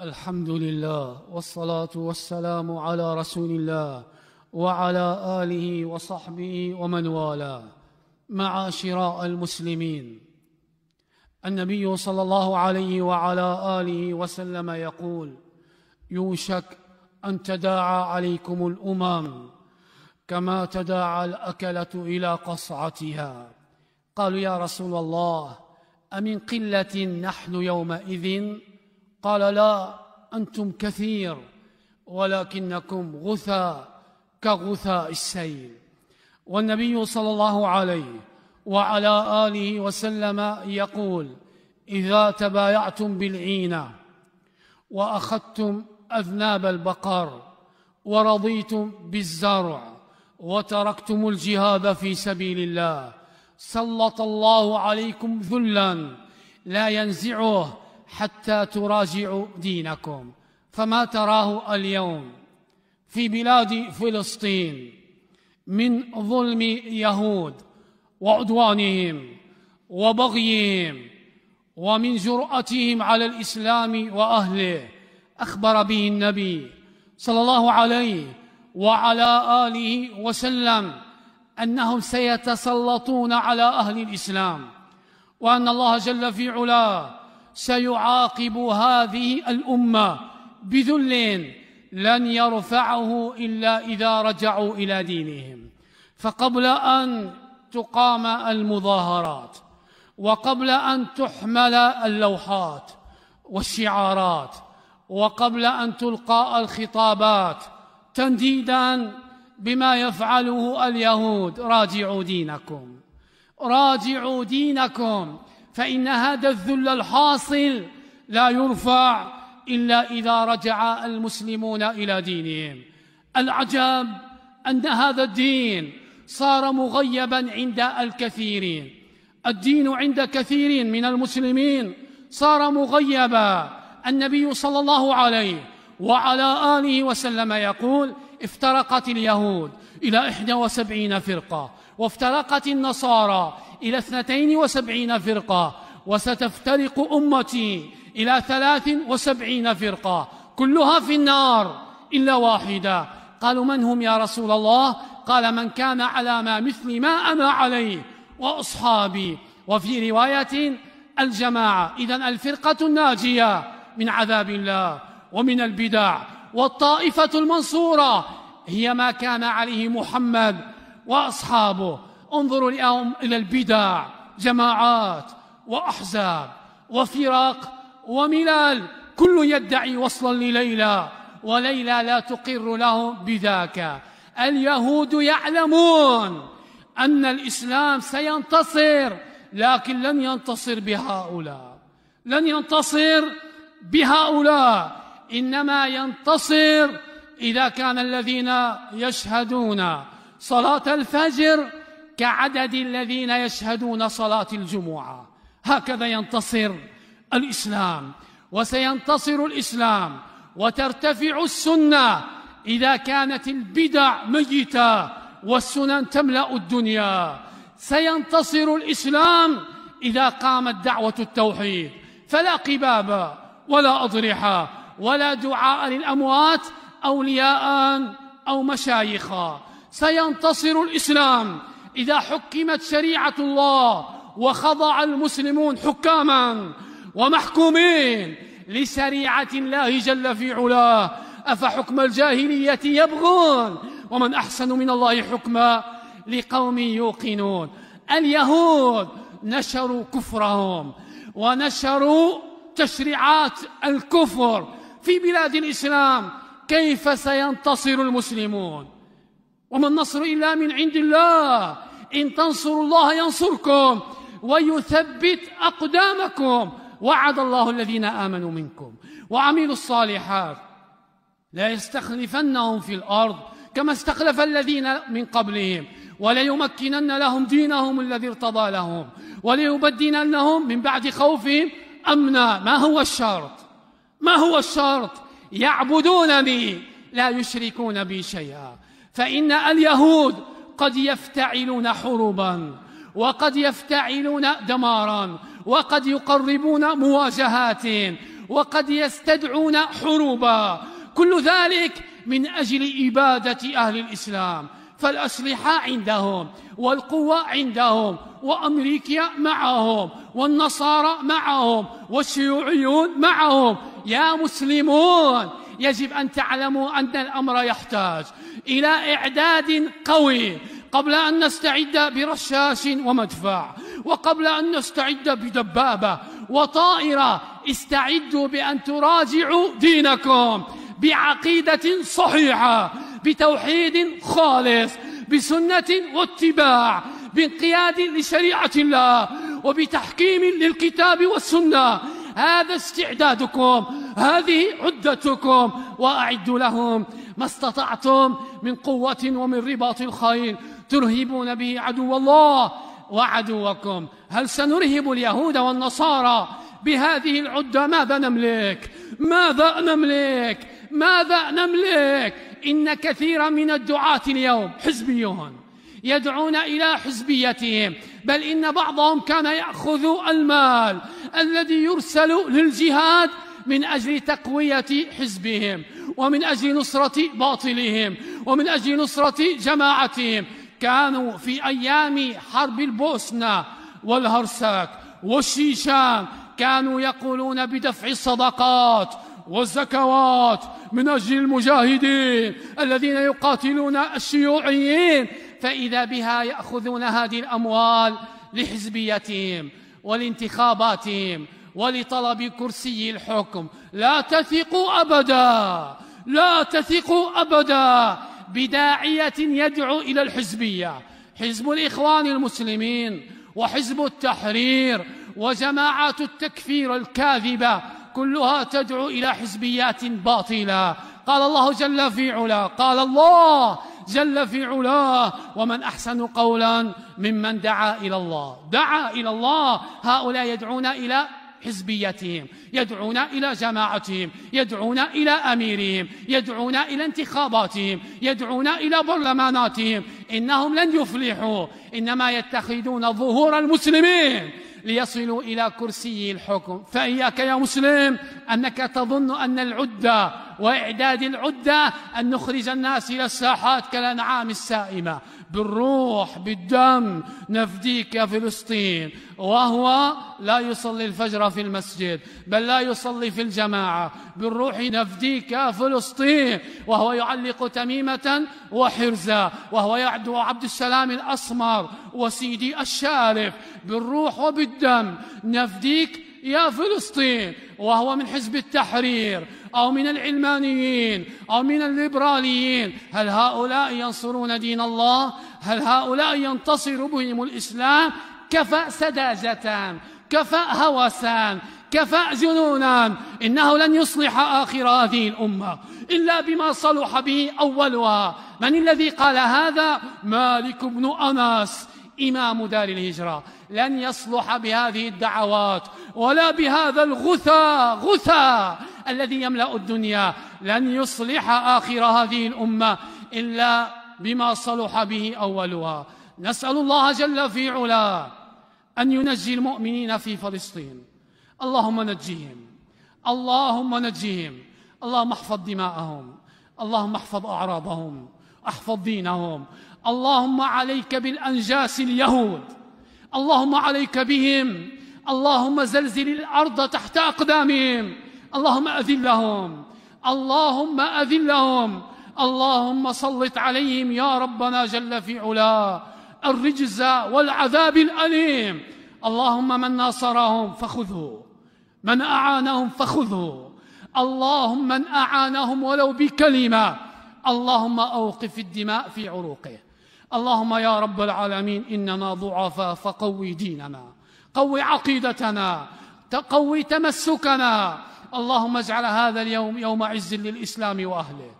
الحمد لله والصلاة والسلام على رسول الله وعلى آله وصحبه ومن والاه معاشر المسلمين النبي صلى الله عليه وعلى آله وسلم يقول يوشك أن تداعى عليكم الأمم كما تداعى الأكلة إلى قصعتها قالوا يا رسول الله أمن قلة نحن يومئذ؟ قال لا أنتم كثير ولكنكم غثى كغثاء السيل والنبي صلى الله عليه وعلى آله وسلم يقول إذا تبايعتم بالعينة وأخذتم أذناب البقر ورضيتم بالزرع وتركتم الجهاد في سبيل الله سلط الله عليكم ذلا لا ينزعه حتى تراجعوا دينكم فما تراه اليوم في بلاد فلسطين من ظلم يهود وعدوانهم وبغيهم ومن جرأتهم على الإسلام وأهله أخبر به النبي صلى الله عليه وعلى آله وسلم أنهم سيتسلطون على أهل الإسلام وأن الله جل في علاه سيعاقب هذه الأمة بذل لن يرفعه إلا إذا رجعوا إلى دينهم فقبل أن تقام المظاهرات وقبل أن تحمل اللوحات والشعارات وقبل أن تلقى الخطابات تنديدا بما يفعله اليهود راجعوا دينكم راجعوا دينكم فإن هذا الذل الحاصل لا يرفع إلا إذا رجع المسلمون إلى دينهم العجب أن هذا الدين صار مغيبا عند الكثيرين الدين عند كثير من المسلمين صار مغيبا النبي صلى الله عليه وعلى آله وسلم يقول افترقت اليهود إلى إحدى وسبعين فرقة وافترقت النصارى إلى اثنتين وسبعين فرقة وستفترق أمتي إلى ثلاث وسبعين فرقة كلها في النار إلا واحدة قالوا من هم يا رسول الله قال من كان على ما مثل ما أنا عليه وأصحابي وفي رواية الجماعة إذا الفرقة الناجية من عذاب الله ومن البدع والطائفة المنصورة هي ما كان عليه محمد وأصحابه انظروا اليوم إلى البدع جماعات وأحزاب وفرق وملال كل يدعي وصلا لليلى وليلى لا تقر له بذاك اليهود يعلمون أن الإسلام سينتصر لكن لن ينتصر بهؤلاء لن ينتصر بهؤلاء إنما ينتصر إذا كان الذين يشهدون صلاة الفجر كعدد الذين يشهدون صلاة الجمعة هكذا ينتصر الإسلام وسينتصر الإسلام وترتفع السنة إذا كانت البدع ميتة والسنن تملأ الدنيا سينتصر الإسلام إذا قامت دعوة التوحيد فلا قباب ولا أضرحة ولا دعاء للأموات أولياء أو مشايخا سينتصر الإسلام إذا حكمت شريعة الله وخضع المسلمون حكاما ومحكومين لشريعة الله جل في علاه أفحكم الجاهلية يبغون ومن أحسن من الله حكما لقوم يوقنون اليهود نشروا كفرهم ونشروا تشريعات الكفر في بلاد الإسلام كيف سينتصر المسلمون وما النصر إلا من عند الله إن تنصروا الله ينصركم ويثبت أقدامكم وعد الله الذين آمنوا منكم وعملوا الصالحات لا يستخلفنهم في الأرض كما استخلف الذين من قبلهم وليمكنن لهم دينهم الذي ارتضى لهم وليبدلنهم من بعد خوفهم أمنا ما هو الشرط ما هو الشرط يعبدونني لا يشركون بي شيئا فإن اليهود قد يفتعلون حروبا وقد يفتعلون دمارا وقد يقربون مواجهات وقد يستدعون حروبا كل ذلك من أجل إبادة أهل الإسلام فالأسلحة عندهم والقوة عندهم وأمريكا معهم والنصارى معهم والشيوعيون معهم يا مسلمون يجب أن تعلموا أن الأمر يحتاج إلى إعداد قوي قبل أن نستعد برشاش ومدفع وقبل أن نستعد بدبابة وطائرة استعدوا بأن تراجعوا دينكم بعقيدة صحيحة بتوحيد خالص بسنة واتباع بانقياد لشريعة الله وبتحكيم للكتاب والسنة هذا استعدادكم هذه عدتكم وأعدوا لهم ما استطعتم من قوة ومن رباط الخيل ترهبون به عدو الله وعدوكم هل سنرهب اليهود والنصارى بهذه العدة ماذا نملك ماذا نملك ماذا نملك إن كثيرا من الدعاة اليوم حزبيون يدعون إلى حزبيتهم بل إن بعضهم كان يأخذ المال الذي يرسل للجهاد من أجل تقوية حزبهم ومن أجل نصرة باطلهم ومن أجل نصرة جماعتهم كانوا في أيام حرب البوسنة والهرسك والشيشان كانوا يقولون بدفع الصدقات والزكوات من أجل المجاهدين الذين يقاتلون الشيوعيين فإذا بها يأخذون هذه الأموال لحزبيتهم ولانتخاباتهم ولطلب كرسي الحكم لا تثقوا أبدا لا تثقوا أبدا بداعية يدعو إلى الحزبية حزب الإخوان المسلمين وحزب التحرير وجماعات التكفير الكاذبة كلها تدعو إلى حزبيات باطلة قال الله جل في علا قال الله جل في علاه ومن أحسن قولا ممن دعا إلى الله دعا إلى الله هؤلاء يدعون إلى حزبيتهم يدعون إلى جماعتهم يدعون إلى أميرهم يدعون إلى انتخاباتهم يدعون إلى برلماناتهم إنهم لن يفلحوا إنما يتخذون ظهور المسلمين ليصلوا إلى كرسي الحكم فإياك يا مسلم أنك تظن أن العدة وإعداد العدة أن نخرج الناس إلى الساحات كالأنعام السائمة بالروح بالدم نفديك يا فلسطين وهو لا يصلي الفجر في المسجد بل لا يصلي في الجماعة بالروح نفديك يا فلسطين وهو يعلق تميمة وحرزة وهو يعدو عبد السلام الأسمر وسيدي الشارف بالروح وبالدم نفديك يا فلسطين وهو من حزب التحرير أو من العلمانيين أو من الليبراليين هل هؤلاء ينصرون دين الله هل هؤلاء ينتصر بهم الإسلام كفى سذاجة كفى هوسان كفى جنونا إنه لن يصلح آخر هذه الأمة إلا بما صلح به أولها من الذي قال هذا مالك بن أنس إمام دار الهجرة لن يصلح بهذه الدعوات ولا بهذا الغثى غثى الذي يملا الدنيا لن يصلح اخر هذه الامه الا بما صلح به اولها نسال الله جل في علاه ان ينجي المؤمنين في فلسطين اللهم نجيهم اللهم نجيهم اللهم احفظ دماءهم اللهم احفظ اعراضهم احفظ دينهم اللهم عليك بالانجاس اليهود اللهم عليك بهم اللهم زلزل الارض تحت اقدامهم اللهم أذلهم اللهم أذلهم اللهم سلط عليهم يا ربنا جل في علاه الرجز والعذاب الأليم اللهم من ناصرهم فخذه من أعانهم فخذه اللهم من أعانهم ولو بكلمة اللهم أوقف الدماء في عروقه اللهم يا رب العالمين إننا ضعفاء فقوي ديننا قوي عقيدتنا تقوي تمسكنا اللهم اجعل هذا اليوم يوم عز للإسلام وأهله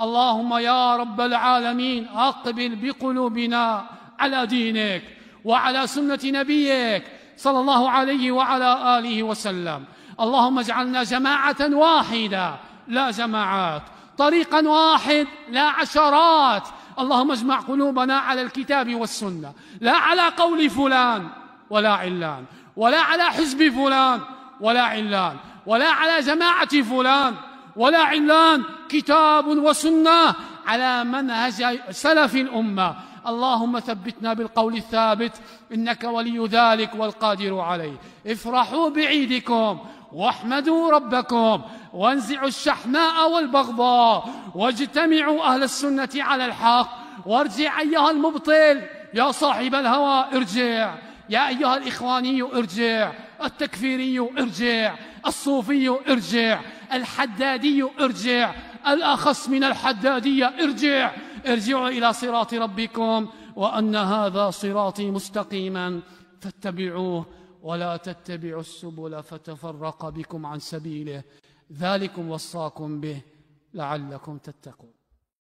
اللهم يا رب العالمين أقبل بقلوبنا على دينك وعلى سنة نبيك صلى الله عليه وعلى آله وسلم اللهم اجعلنا جماعة واحدة لا جماعات طريقا واحد لا عشرات اللهم اجمع قلوبنا على الكتاب والسنة لا على قول فلان ولا علان ولا على حزب فلان ولا علان ولا على جماعة فلان ولا علان كتاب وسنة على منهج سلف الأمة اللهم ثبتنا بالقول الثابت إنك ولي ذلك والقادر عليه افرحوا بعيدكم واحمدوا ربكم وانزعوا الشحناء والبغضاء واجتمعوا أهل السنة على الحق وارجع أيها المبطل يا صاحب الهوى ارجع يا أيها الإخواني ارجع التكفيري ارجع الصوفي ارجع الحدادي ارجع الأخص من الحدادية ارجع ارجعوا إلى صراط ربكم وأن هذا صراطي مستقيما فاتبعوه ولا تتبعوا السبل فتفرق بكم عن سبيله ذلكم وصاكم به لعلكم تتقون